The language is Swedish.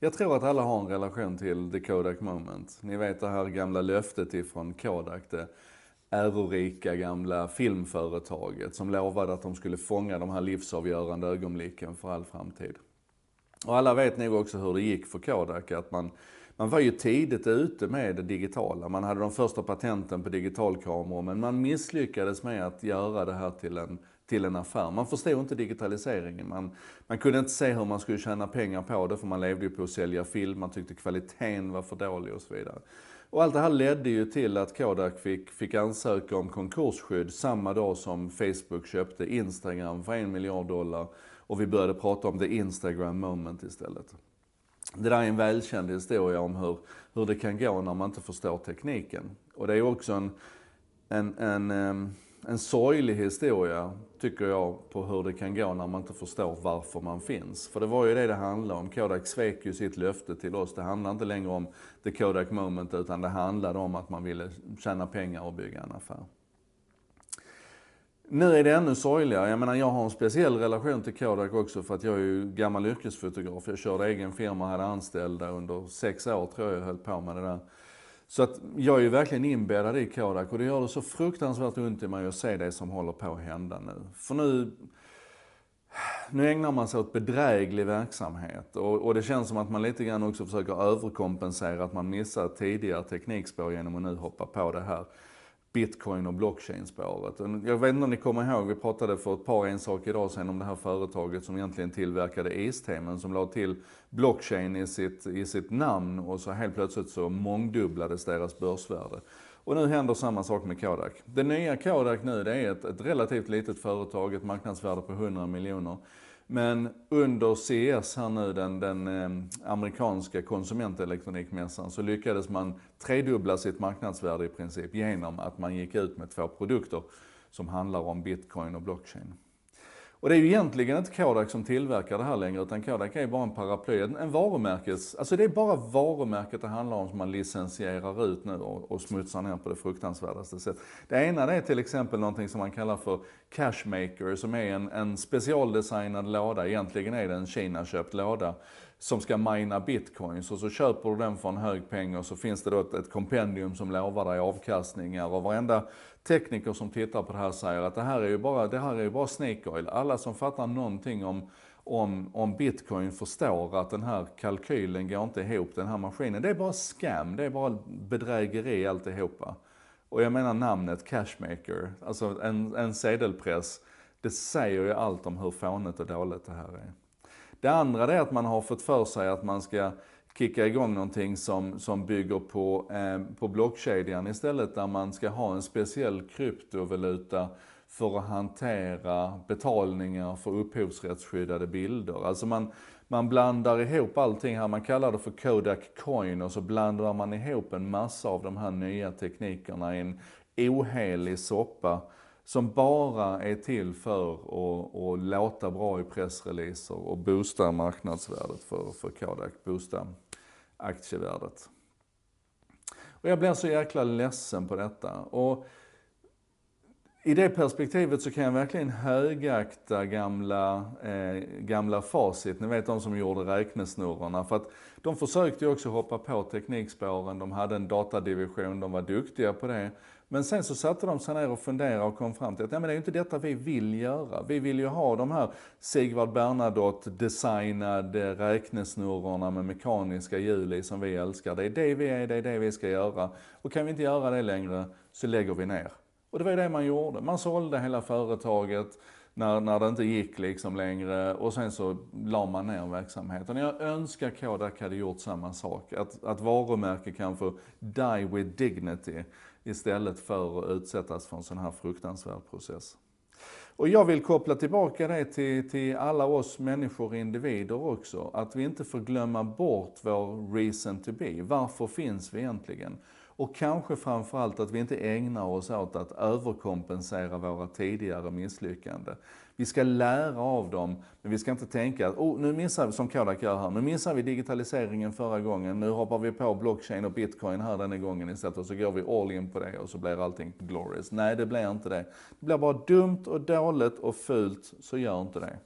Jag tror att alla har en relation till the Kodak moment. Ni vet det här gamla löftet ifrån Kodak, det ärorika gamla filmföretaget som lovade att de skulle fånga de här livsavgörande ögonblicken för all framtid. Och alla vet nog också hur det gick för Kodak, att man, man var ju tidigt ute med det digitala. Man hade de första patenten på digitalkameror men man misslyckades med att göra det här till en till en affär. Man förstod inte digitaliseringen. Man, man kunde inte se hur man skulle tjäna pengar på det för man levde ju på att sälja film, man tyckte kvaliteten var för dålig och så vidare. Och allt det här ledde ju till att Kodak fick, fick ansöka om konkursskydd samma dag som Facebook köpte Instagram för en miljard dollar och vi började prata om the Instagram moment istället. Det där är en välkänd historia om hur, hur det kan gå när man inte förstår tekniken. Och det är också en, en, en ehm, en sorglig historia, tycker jag, på hur det kan gå när man inte förstår varför man finns. För det var ju det det handlade om. Kodak svek ju sitt löfte till oss. Det handlade inte längre om the Kodak moment, utan det handlade om att man ville tjäna pengar och bygga en affär. Nu är det ännu sorgligare. Jag menar, jag har en speciell relation till Kodak också för att jag är ju gammal yrkesfotograf. Jag körde egen firma och hade anställda under sex år tror jag jag höll på med det där. Så att jag är ju verkligen inbäddad i Kodak och det gör det så fruktansvärt ont i mig att se det som håller på att hända nu. För nu, nu ägnar man sig åt bedräglig verksamhet och, och det känns som att man lite grann också försöker överkompensera att man missar tidigare teknikspår genom att nu hoppa på det här bitcoin och blockchain-spåret. Jag vet inte om ni kommer ihåg, vi pratade för ett par ensaker idag sedan om det här företaget som egentligen tillverkade istemen som la till blockchain i sitt, i sitt namn och så helt plötsligt så mångdubblades deras börsvärde. Och nu händer samma sak med Kodak. Det nya Kodak nu det är ett, ett relativt litet företag, ett marknadsvärde på 100 miljoner. Men under CES här nu, den, den eh, amerikanska konsumentelektronikmässan, så lyckades man tredubbla sitt marknadsvärde i princip genom att man gick ut med två produkter som handlar om bitcoin och blockchain. Och det är ju egentligen inte Kodak som tillverkar det här längre, utan Kodak är ju bara en paraply, en, en varumärkes... Alltså det är bara varumärket det handlar om som man licensierar ut nu och, och smutsar ner på det fruktansvärdaste sätt. Det ena det är till exempel någonting som man kallar för Cashmaker, som är en, en specialdesignad låda, egentligen är det en Kina-köpt låda, som ska mina bitcoins och så köper du den för en hög peng och så finns det då ett, ett kompendium som lovar dig avkastningar och varenda tekniker som tittar på det här säger att det här är ju bara, det här är ju bara snake oil. Alla som fattar någonting om om, om bitcoin förstår att den här kalkylen går inte ihop, den här maskinen. Det är bara scam, det är bara bedrägeri alltihopa. Och jag menar namnet Cashmaker, alltså en, en sedelpress, det säger ju allt om hur fånigt och dåligt det här är. Det andra är att man har fått för sig att man ska kicka igång någonting som, som bygger på, eh, på blockkedjan istället, där man ska ha en speciell kryptovaluta för att hantera betalningar för upphovsrättsskyddade bilder. Alltså man, man blandar ihop allting här, man kallar det för Kodak Coin och så blandar man ihop en massa av de här nya teknikerna i en ohelig soppa som bara är till för att, att låta bra i pressreleaser och boosta marknadsvärdet för, för Kodak, boosta aktievärdet. Och jag blir så jäkla ledsen på detta. Och i det perspektivet så kan jag verkligen högakta gamla, eh, gamla facit. Ni vet de som gjorde räknesnurrorna. För att de försökte ju också hoppa på teknikspåren. De hade en datadivision, de var duktiga på det. Men sen så satte de sig ner och funderade och kom fram till att nej, men det är ju inte detta vi vill göra. Vi vill ju ha de här Sigvard Bernadotte-designade eh, räknesnurrorna med mekaniska hjul i som vi älskar. Det är det vi är, det är det vi ska göra. Och kan vi inte göra det längre så lägger vi ner. Och det var ju det man gjorde. Man sålde hela företaget när, när det inte gick liksom längre och sen så la man ner verksamheten. Jag önskar Kodak hade gjort samma sak. Att, att varumärke kan få die with dignity istället för att utsättas för en sån här fruktansvärd process. Och jag vill koppla tillbaka det till, till alla oss människor och individer också. Att vi inte får glömma bort vår reason to be. Varför finns vi egentligen? Och kanske framförallt att vi inte ägnar oss åt att överkompensera våra tidigare misslyckanden. Vi ska lära av dem, men vi ska inte tänka att oh, nu missar vi, som Kodak gör här, nu missar vi digitaliseringen förra gången, nu hoppar vi på blockchain och bitcoin här denna gången istället och så går vi all in på det och så blir allting glorious. Nej, det blir inte det. Det blir bara dumt och dåligt och fult, så gör inte det.